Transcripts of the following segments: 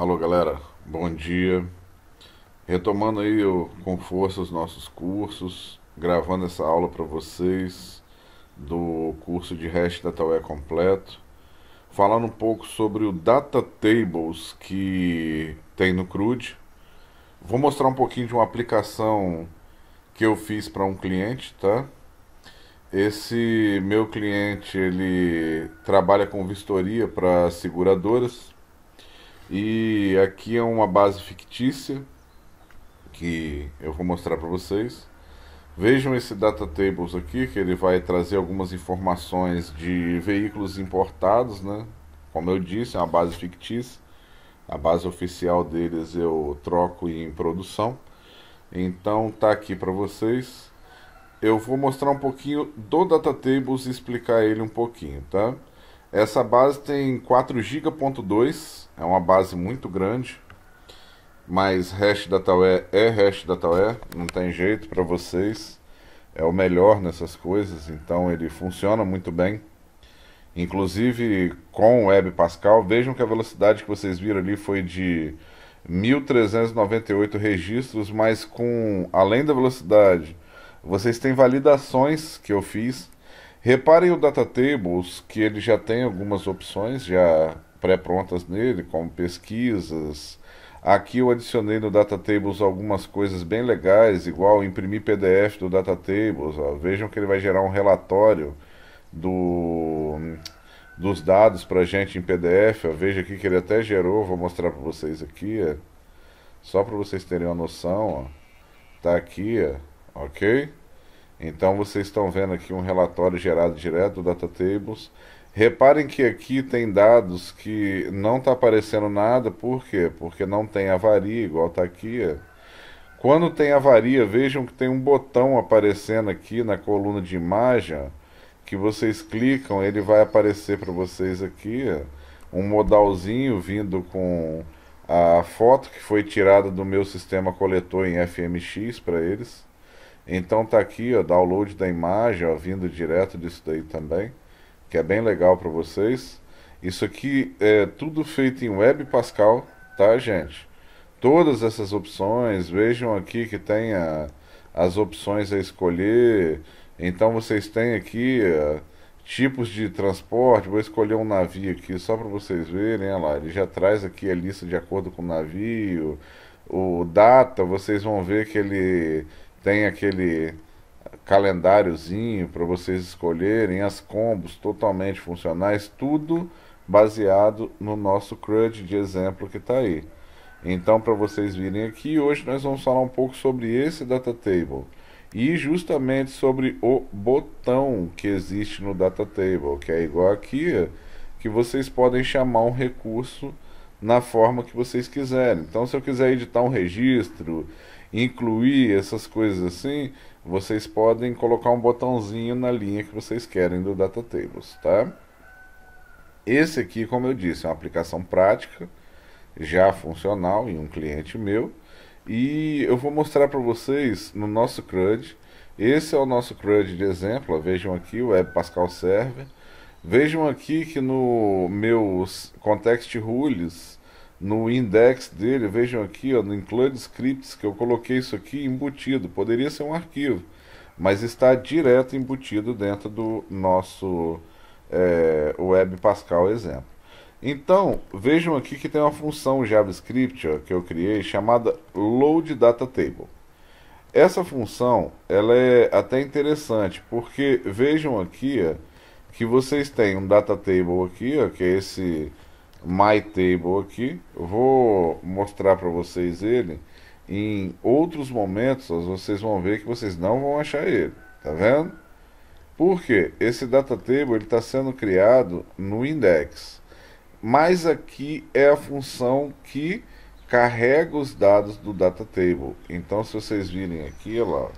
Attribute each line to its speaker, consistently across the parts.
Speaker 1: Alô, galera, bom dia. Retomando aí eu, com força os nossos cursos, gravando essa aula para vocês do curso de Hash DataWare completo, falando um pouco sobre o Data Tables que tem no CRUD. Vou mostrar um pouquinho de uma aplicação que eu fiz para um cliente, tá? Esse meu cliente, ele trabalha com vistoria para seguradoras e aqui é uma base fictícia que eu vou mostrar para vocês. Vejam esse data tables aqui, que ele vai trazer algumas informações de veículos importados, né? Como eu disse, é uma base fictícia. A base oficial deles eu troco em produção. Então tá aqui para vocês. Eu vou mostrar um pouquinho do data tables e explicar ele um pouquinho, tá? Essa base tem 4 GB.2, é uma base muito grande, mas hash dataware é hash dataware, não tem jeito para vocês. É o melhor nessas coisas, então ele funciona muito bem. Inclusive com Web Pascal, vejam que a velocidade que vocês viram ali foi de 1398 registros, mas com além da velocidade, vocês têm validações que eu fiz Reparem o Tables que ele já tem algumas opções já pré-prontas nele, como pesquisas. Aqui eu adicionei no Data Tables algumas coisas bem legais, igual imprimir PDF do Data Ó. Vejam que ele vai gerar um relatório do, dos dados para gente em PDF. Ó. Veja aqui que ele até gerou, vou mostrar para vocês aqui, ó. É. só para vocês terem uma noção. Ó. Tá aqui, ó. É. ok? Então vocês estão vendo aqui um relatório gerado direto do DataTables. Reparem que aqui tem dados que não está aparecendo nada, por quê? Porque não tem avaria, igual está aqui. Quando tem avaria, vejam que tem um botão aparecendo aqui na coluna de imagem, que vocês clicam, ele vai aparecer para vocês aqui, um modalzinho vindo com a foto que foi tirada do meu sistema coletor em FMX para eles. Então tá aqui, o download da imagem, ó, vindo direto disso daí também, que é bem legal para vocês. Isso aqui é tudo feito em Web Pascal, tá, gente? Todas essas opções, vejam aqui que tem a, as opções a escolher. Então vocês têm aqui tipos de transporte. Vou escolher um navio aqui só para vocês verem. Olha lá, ele já traz aqui a lista de acordo com o navio. O data, vocês vão ver que ele tem aquele calendáriozinho para vocês escolherem as combos totalmente funcionais, tudo baseado no nosso CRUD de exemplo que está aí. Então, para vocês virem aqui, hoje nós vamos falar um pouco sobre esse data table e justamente sobre o botão que existe no data table, que é igual aqui, que vocês podem chamar um recurso na forma que vocês quiserem. Então, se eu quiser editar um registro, incluir essas coisas assim, vocês podem colocar um botãozinho na linha que vocês querem do Data Tables, tá? Esse aqui, como eu disse, é uma aplicação prática, já funcional em um cliente meu, e eu vou mostrar para vocês no nosso CRUD, esse é o nosso CRUD de exemplo, vejam aqui o Web Pascal Server, vejam aqui que no meu context rules no index dele, vejam aqui, ó, no include scripts, que eu coloquei isso aqui embutido. Poderia ser um arquivo, mas está direto embutido dentro do nosso é, web Pascal exemplo. Então, vejam aqui que tem uma função JavaScript ó, que eu criei chamada loadDataTable Essa função ela é até interessante, porque vejam aqui ó, que vocês têm um dataTable aqui, ó, que é esse My Table aqui. Eu vou mostrar para vocês ele. Em outros momentos, vocês vão ver que vocês não vão achar ele. Tá vendo? Porque esse data table está sendo criado no index. Mas aqui é a função que carrega os dados do data table. Então, se vocês virem aqui, lá,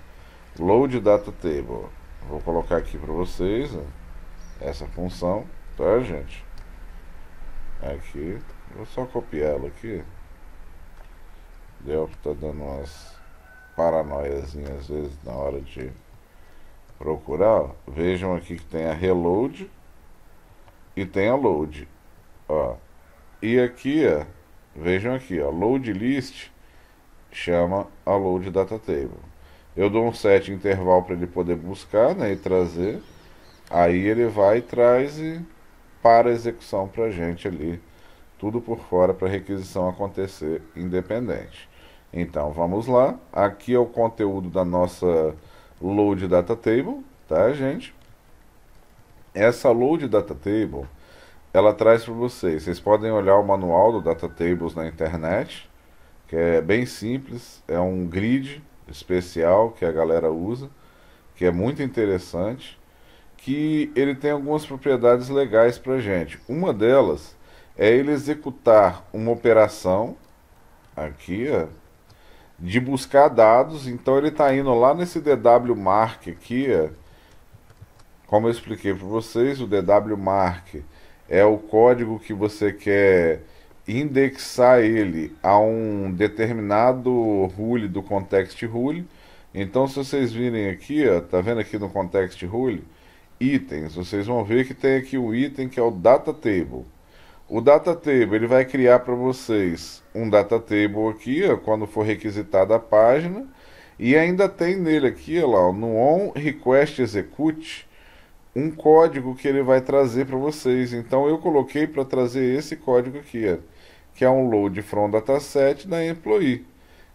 Speaker 1: load data table. Vou colocar aqui para vocês ó, essa função, tá, gente? aqui. Vou só copiá-lo aqui. deu tá dando umas paranoiazinhas às vezes na hora de procurar. Vejam aqui que tem a reload e tem a load. Ó. E aqui, ó, vejam aqui, ó, load list chama a load data table. Eu dou um set interval para ele poder buscar né, e trazer. Aí ele vai e traz e para execução para a gente ali, tudo por fora para a requisição acontecer independente. Então vamos lá, aqui é o conteúdo da nossa load data table, tá gente? Essa load data table, ela traz para vocês, vocês podem olhar o manual do data tables na internet, que é bem simples, é um grid especial que a galera usa, que é muito interessante que ele tem algumas propriedades legais para gente. Uma delas é ele executar uma operação aqui ó, de buscar dados. Então ele está indo lá nesse DW Mark aqui, ó, como eu expliquei para vocês, o DW Mark é o código que você quer indexar ele a um determinado rule do context rule. Então se vocês virem aqui, ó, tá vendo aqui no context rule, itens, vocês vão ver que tem aqui o item que é o data table. O data table ele vai criar para vocês um data table aqui, ó, quando for requisitada a página, e ainda tem nele aqui, ó, no on request execute, um código que ele vai trazer para vocês. Então eu coloquei para trazer esse código aqui, ó, que é um load from dataset da employee.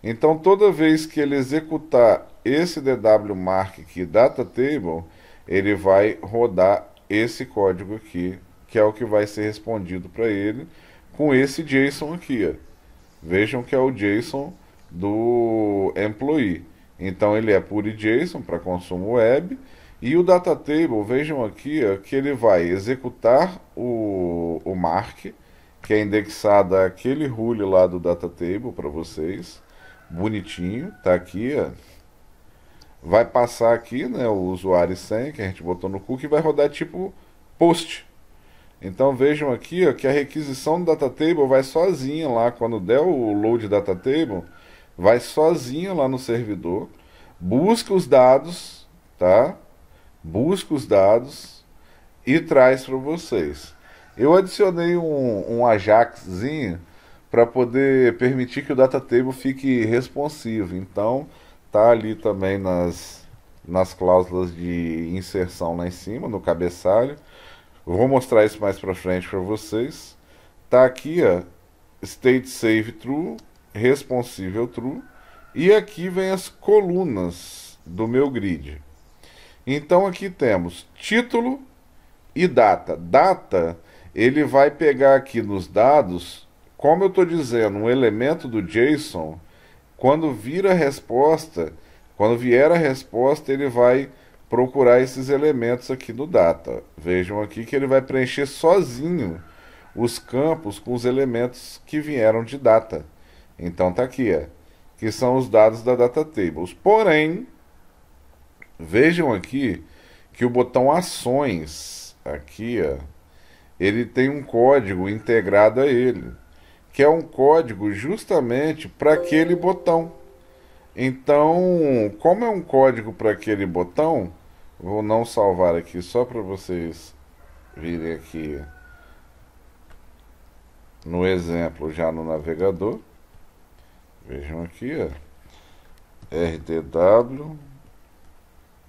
Speaker 1: Então toda vez que ele executar esse DW mark aqui, data table, ele vai rodar esse código aqui, que é o que vai ser respondido para ele com esse JSON aqui. Ó. Vejam que é o JSON do employee. Então ele é pure JSON para consumo web. E o data table, vejam aqui ó, que ele vai executar o, o mark, que é indexado aquele rule lá do data table para vocês. Bonitinho, tá aqui, ó vai passar aqui, né, o usuário sem que a gente botou no cookie, vai rodar tipo post. Então vejam aqui ó, que a requisição do data table vai sozinha lá, quando der o load data table vai sozinha lá no servidor, busca os dados, tá? Busca os dados e traz para vocês. Eu adicionei um, um Ajaxzinho para poder permitir que o data table fique responsivo. Então, Tá ali também nas, nas cláusulas de inserção lá em cima, no cabeçalho. Vou mostrar isso mais para frente para vocês. Tá aqui, ó, state save true, responsível true. E aqui vem as colunas do meu grid. Então aqui temos título e data. Data, ele vai pegar aqui nos dados, como eu estou dizendo, um elemento do JSON quando vir a resposta, quando vier a resposta, ele vai procurar esses elementos aqui no data. Vejam aqui que ele vai preencher sozinho os campos com os elementos que vieram de data. Então tá aqui, ó, que são os dados da data tables. Porém, vejam aqui que o botão ações aqui, ó, ele tem um código integrado a ele que é um código justamente para aquele botão. Então, como é um código para aquele botão, vou não salvar aqui só para vocês virem aqui no exemplo já no navegador. Vejam aqui, ó. RDW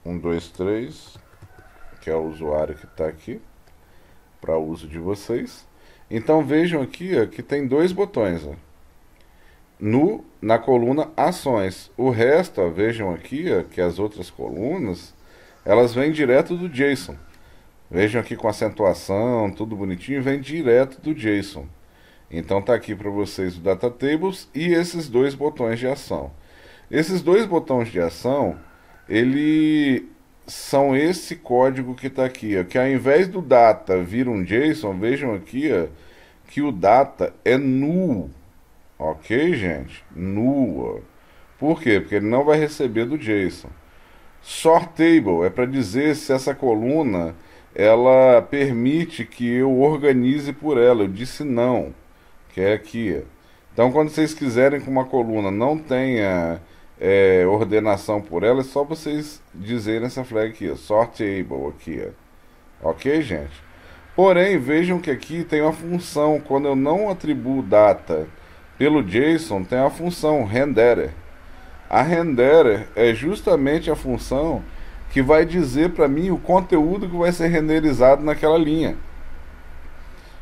Speaker 1: 123, que é o usuário que está aqui, para uso de vocês. Então vejam aqui ó, que tem dois botões. Ó. No, na coluna Ações. O resto, ó, vejam aqui que as outras colunas, elas vêm direto do JSON. Vejam aqui com acentuação, tudo bonitinho, vem direto do JSON. Então está aqui para vocês o Data Tables e esses dois botões de ação. Esses dois botões de ação, ele são esse código que está aqui, ó, que ao invés do data vir um JSON, vejam aqui ó, que o data é null, ok gente? Null, por quê? Porque ele não vai receber do JSON. Sort table é para dizer se essa coluna ela permite que eu organize por ela, eu disse não, que é aqui. Então quando vocês quiserem que uma coluna não tenha é, ordenação por ela, é só vocês dizerem essa flag aqui, ó, sortable aqui, ó. ok gente? Porém, vejam que aqui tem uma função, quando eu não atribuo data pelo JSON, tem uma função renderer. A renderer é justamente a função que vai dizer para mim o conteúdo que vai ser renderizado naquela linha.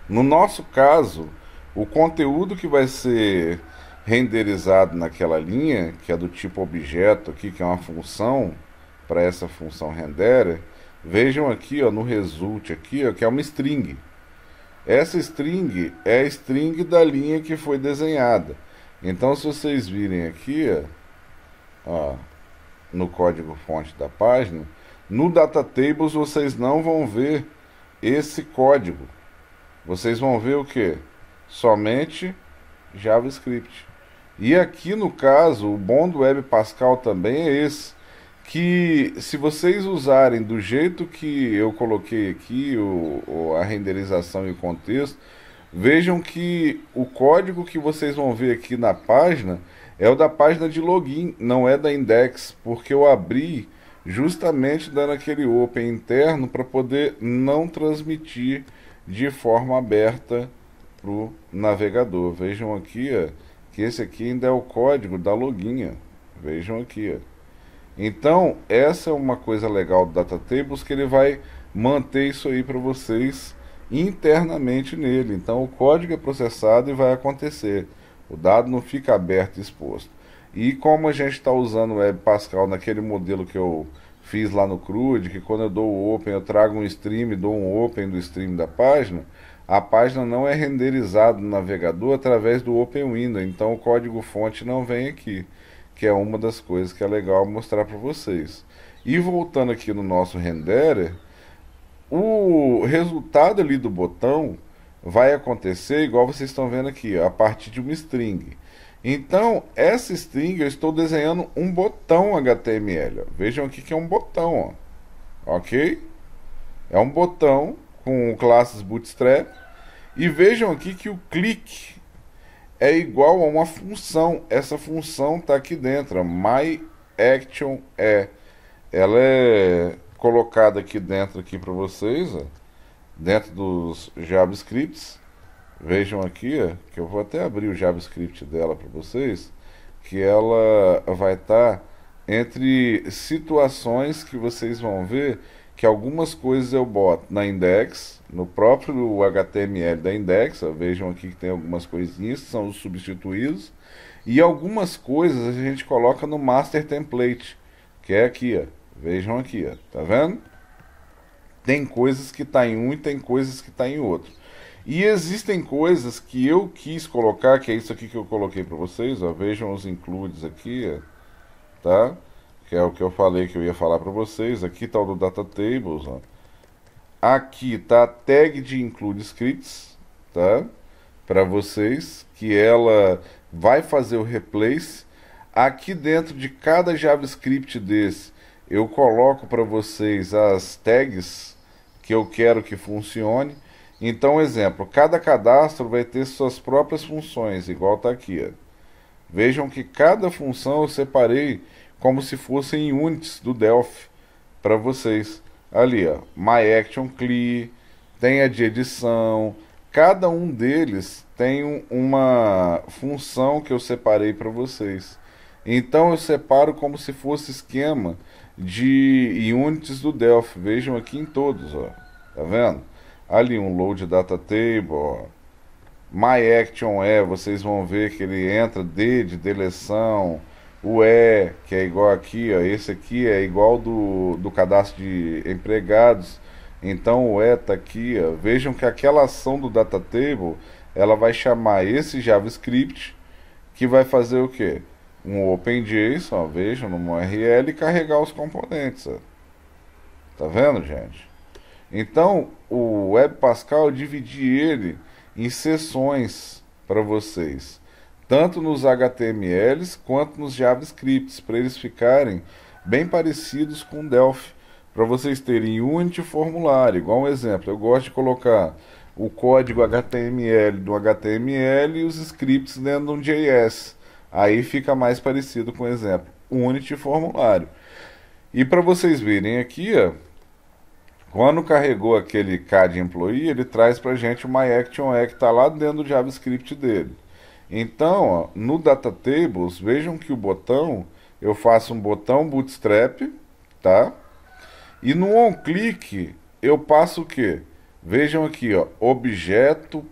Speaker 1: No nosso caso, o conteúdo que vai ser renderizado naquela linha, que é do tipo objeto aqui, que é uma função, para essa função render, vejam aqui ó, no result aqui, ó, que é uma string. Essa string é a string da linha que foi desenhada. Então, se vocês virem aqui, ó, no código fonte da página, no DataTables vocês não vão ver esse código. Vocês vão ver o que? Somente JavaScript. E aqui no caso, o bom do Web Pascal também é esse, que se vocês usarem do jeito que eu coloquei aqui, o, o, a renderização e o contexto, vejam que o código que vocês vão ver aqui na página é o da página de login, não é da index, porque eu abri justamente dando aquele open interno para poder não transmitir de forma aberta para o navegador. Vejam aqui, ó que esse aqui ainda é o código da loginha. Vejam aqui. Ó. Então, essa é uma coisa legal do DataTables que ele vai manter isso aí para vocês internamente nele. Então, o código é processado e vai acontecer. O dado não fica aberto e exposto. E como a gente está usando o Web Pascal naquele modelo que eu fiz lá no CRUD, que quando eu dou o Open, eu trago um stream, dou um Open do stream da página, a página não é renderizada no navegador através do Open Window, então o código-fonte não vem aqui, que é uma das coisas que é legal mostrar para vocês. E voltando aqui no nosso renderer, o resultado ali do botão vai acontecer igual vocês estão vendo aqui, a partir de uma string. Então, essa string eu estou desenhando um botão HTML. Vejam aqui que é um botão, ó. ok? É um botão com classes Bootstrap. E vejam aqui que o clique é igual a uma função. Essa função está aqui dentro. My action é. Ela é colocada aqui dentro aqui para vocês, ó, dentro dos JavaScripts. Vejam aqui, ó, que eu vou até abrir o JavaScript dela para vocês, que ela vai estar tá entre situações que vocês vão ver que algumas coisas eu boto na index, no próprio HTML da index, vejam aqui que tem algumas coisinhas que são os substituídos, e algumas coisas a gente coloca no master template, que é aqui, ó, vejam aqui, ó, tá vendo? Tem coisas que tá em um e tem coisas que tá em outro. E existem coisas que eu quis colocar, que é isso aqui que eu coloquei para vocês, ó, vejam os includes aqui, ó, Tá? que é o que eu falei que eu ia falar para vocês. Aqui está o do Data Tables. Ó. Aqui está a tag de Include Scripts, tá? Para vocês, que ela vai fazer o replace. Aqui dentro de cada JavaScript desse, eu coloco para vocês as tags que eu quero que funcione. Então, exemplo, cada cadastro vai ter suas próprias funções, igual está aqui. Ó. Vejam que cada função eu separei como se fossem units do Delphi para vocês. Ali, ó, My Action Cli, tem a de edição. Cada um deles tem uma função que eu separei para vocês. Então eu separo como se fosse esquema de units do Delphi. Vejam aqui em todos, ó. Tá vendo? Ali um load data table, ó. My action é, vocês vão ver que ele entra D de deleção, o E, que é igual aqui, ó, esse aqui é igual do, do cadastro de empregados. Então o E está aqui, ó. vejam que aquela ação do datatable, ela vai chamar esse JavaScript, que vai fazer o quê? Um OpenJSON, vejam, numa URL e carregar os componentes. Ó. Tá vendo, gente? Então, o Web Pascal eu dividi ele em sessões para vocês tanto nos HTMLs quanto nos JavaScripts, para eles ficarem bem parecidos com o Delphi, para vocês terem Unity formulário, igual um exemplo, eu gosto de colocar o código HTML do HTML e os scripts dentro de um JS. Aí fica mais parecido com o exemplo Unity formulário. E para vocês verem aqui, ó, quando carregou aquele CAD employee, ele traz para gente o action que está lá dentro do JavaScript dele. Então, ó, no Data Tables, vejam que o botão, eu faço um botão Bootstrap, tá? E no OnClick, eu passo o quê? Vejam aqui, ó, objeto.empnu.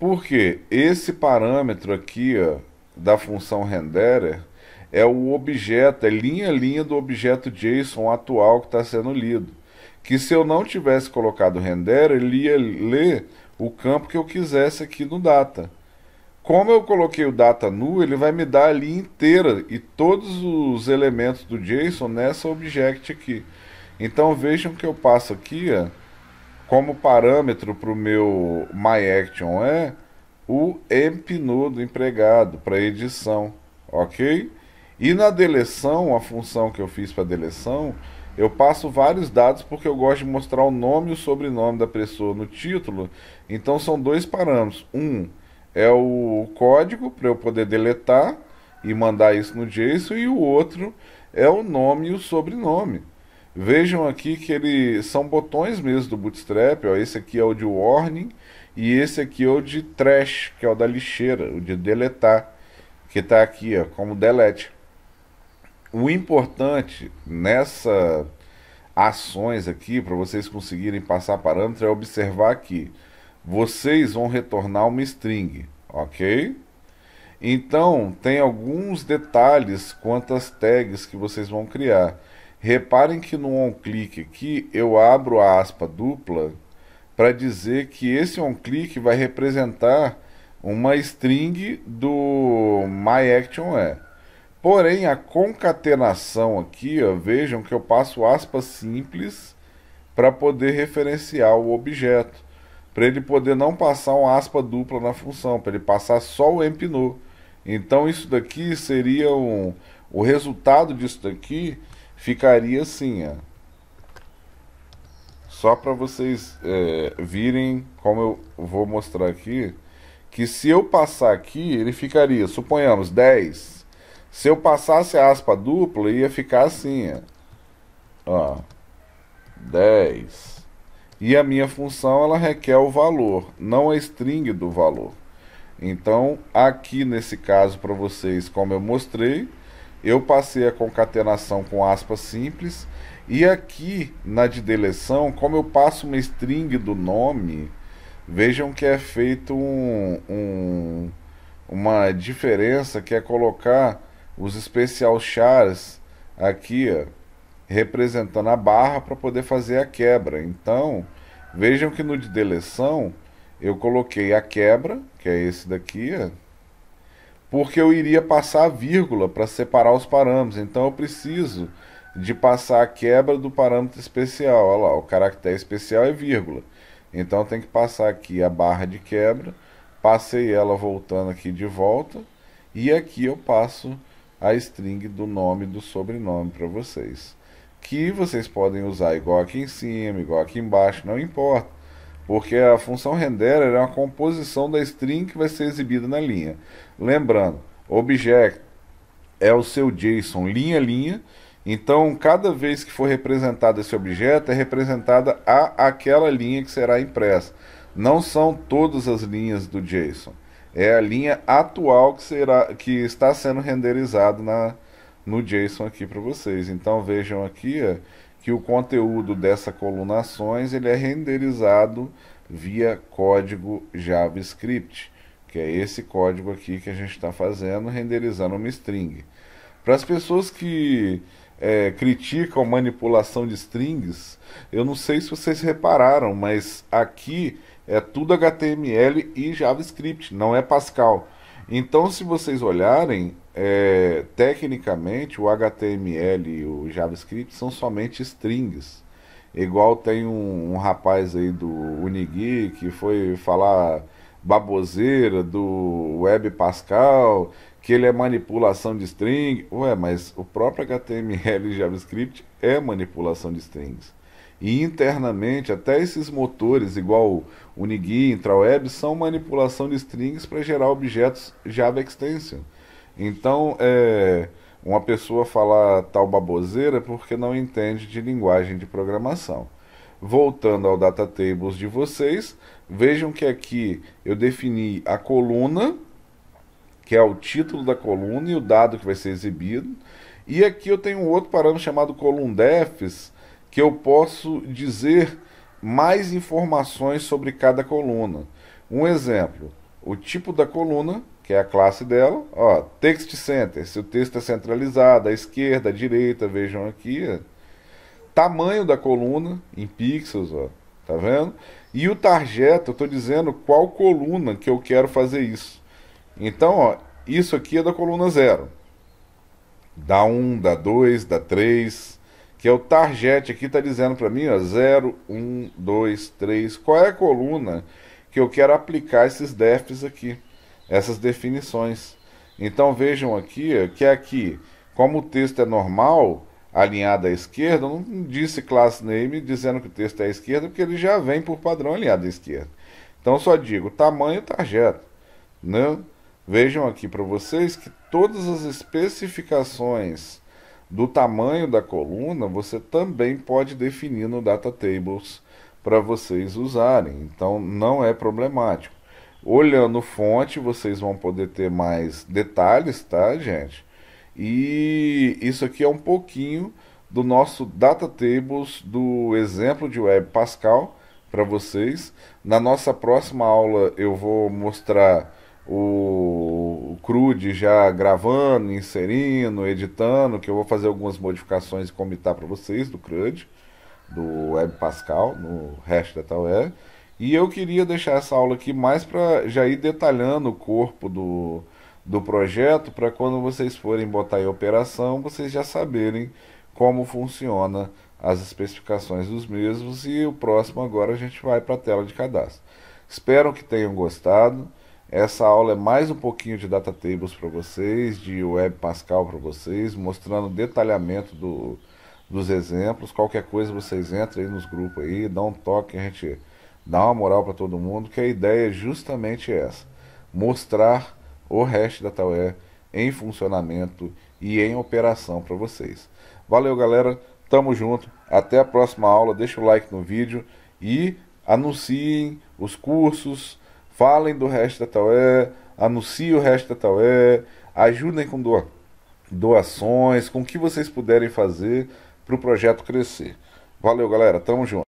Speaker 1: Porque esse parâmetro aqui, ó, da função renderer, é o objeto, é linha linha do objeto JSON atual que está sendo lido. Que se eu não tivesse colocado render, ele ia ler o campo que eu quisesse aqui no data. Como eu coloquei o data nu, ele vai me dar a linha inteira e todos os elementos do JSON nessa object aqui. Então vejam que eu passo aqui, ó, como parâmetro para o meu MyAction é o emp do empregado para edição, ok? E na deleção, a função que eu fiz para deleção, eu passo vários dados porque eu gosto de mostrar o nome e o sobrenome da pessoa no título. Então são dois parâmetros. Um é o código para eu poder deletar e mandar isso no JSON e o outro é o nome e o sobrenome. Vejam aqui que ele são botões mesmo do Bootstrap, ó, esse aqui é o de warning e esse aqui é o de trash, que é o da lixeira, o de deletar, que está aqui ó, como delete o importante nessa ações aqui para vocês conseguirem passar parâmetro é observar que vocês vão retornar uma string, ok? Então tem alguns detalhes quanto às tags que vocês vão criar. Reparem que no onClick aqui eu abro a aspa dupla para dizer que esse onClick vai representar uma string do myActionE. Porém, a concatenação aqui, ó, vejam que eu passo aspas simples para poder referenciar o objeto, para ele poder não passar uma aspa dupla na função, para ele passar só o empinô. Então isso daqui seria um o resultado disso daqui ficaria assim, ó. Só para vocês é, virem como eu vou mostrar aqui, que se eu passar aqui, ele ficaria, suponhamos, 10 se eu passasse a aspa dupla, ia ficar assim, é. ó. ó 10. E a minha função, ela requer o valor, não a string do valor. Então, aqui nesse caso para vocês, como eu mostrei, eu passei a concatenação com aspa simples. E aqui na de deleção, como eu passo uma string do nome, vejam que é feito um, um uma diferença que é colocar os especial chars aqui, ó, representando a barra para poder fazer a quebra. Então, vejam que no de deleção eu coloquei a quebra, que é esse daqui, ó, porque eu iria passar a vírgula para separar os parâmetros. Então, eu preciso de passar a quebra do parâmetro especial. Olha lá, o caractere especial é vírgula. Então, tem que passar aqui a barra de quebra, passei ela voltando aqui de volta, e aqui eu passo a string do nome do sobrenome para vocês. Que vocês podem usar igual aqui em cima, igual aqui embaixo, não importa. Porque a função render é uma composição da string que vai ser exibida na linha. Lembrando, objeto é o seu JSON linha linha. Então, cada vez que for representado esse objeto, é representada a aquela linha que será impressa. Não são todas as linhas do JSON é a linha atual que, será, que está sendo renderizado na, no JSON aqui para vocês. Então vejam aqui ó, que o conteúdo dessa coluna ações ele é renderizado via código JavaScript, que é esse código aqui que a gente está fazendo, renderizando uma string. Para as pessoas que é, criticam manipulação de strings. Eu não sei se vocês repararam, mas aqui é tudo HTML e JavaScript, não é Pascal. Então, se vocês olharem, é, tecnicamente o HTML e o JavaScript são somente strings. Igual tem um, um rapaz aí do Unigui que foi falar baboseira do Web Pascal, que ele é manipulação de string. Ué, mas o próprio HTML e JavaScript é manipulação de strings. E internamente, até esses motores, igual o Nigui, Intraweb, são manipulação de strings para gerar objetos Java Extension. Então, é, uma pessoa falar tal baboseira porque não entende de linguagem de programação. Voltando ao data tables de vocês, vejam que aqui eu defini a coluna que é o título da coluna e o dado que vai ser exibido. E aqui eu tenho outro parâmetro chamado columndefs que eu posso dizer mais informações sobre cada coluna. Um exemplo, o tipo da coluna, que é a classe dela, ó, text center, se o texto é centralizado, à esquerda, à direita, vejam aqui. É tamanho da coluna, em pixels, ó, tá vendo? E o target, eu estou dizendo qual coluna que eu quero fazer isso. Então, ó, isso aqui é da coluna 0. Dá 1, um, dá 2, dá 3, que é o target aqui, está dizendo para mim, 0, 1, 2, 3. Qual é a coluna que eu quero aplicar esses defs aqui, essas definições? Então vejam aqui que é aqui, como o texto é normal, alinhado à esquerda, eu não disse class name dizendo que o texto é à esquerda, porque ele já vem por padrão alinhado à esquerda. Então só digo tamanho e tarjeta. Né? Vejam aqui para vocês que todas as especificações do tamanho da coluna você também pode definir no Data Tables para vocês usarem. Então não é problemático. Olhando fonte, vocês vão poder ter mais detalhes, tá, gente? E isso aqui é um pouquinho do nosso Data Tables do exemplo de Web Pascal para vocês. Na nossa próxima aula eu vou mostrar o Crude já gravando, inserindo, editando, que eu vou fazer algumas modificações e comentar para vocês do Crude, do Web Pascal, no resto da é E eu queria deixar essa aula aqui mais para já ir detalhando o corpo do, do projeto, para quando vocês forem botar em operação, vocês já saberem como funciona as especificações dos mesmos. E o próximo agora a gente vai para a tela de cadastro. Espero que tenham gostado. Essa aula é mais um pouquinho de data tables para vocês, de web Pascal para vocês, mostrando detalhamento do, dos exemplos. Qualquer coisa vocês entram aí nos grupos aí, dão um toque, a gente dá uma moral para todo mundo, que a ideia é justamente essa: mostrar o hash dataware em funcionamento e em operação para vocês. Valeu, galera. Tamo junto. Até a próxima aula. Deixa o like no vídeo e anunciem os cursos falem do resto da Taué, anunciem o resto da Taué, ajudem com doa, doações, com o que vocês puderem fazer para o projeto crescer. Valeu, galera. Tamo junto.